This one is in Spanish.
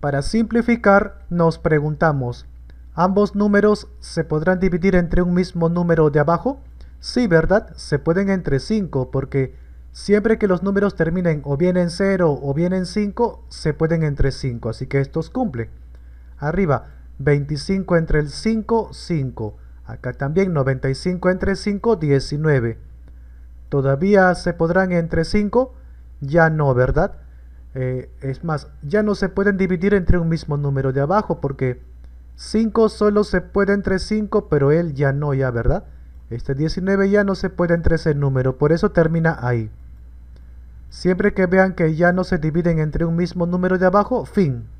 Para simplificar, nos preguntamos, ¿ambos números se podrán dividir entre un mismo número de abajo? Sí, ¿verdad? Se pueden entre 5 porque siempre que los números terminen o bien en 0 o bien en 5, se pueden entre 5, así que estos cumplen. Arriba, 25 entre el 5, 5. Acá también 95 entre 5, 19. ¿Todavía se podrán entre 5? Ya no, ¿verdad? Eh, es más, ya no se pueden dividir entre un mismo número de abajo porque 5 solo se puede entre 5, pero él ya no, ya, ¿verdad? Este 19 ya no se puede entre ese número, por eso termina ahí. Siempre que vean que ya no se dividen entre un mismo número de abajo, fin.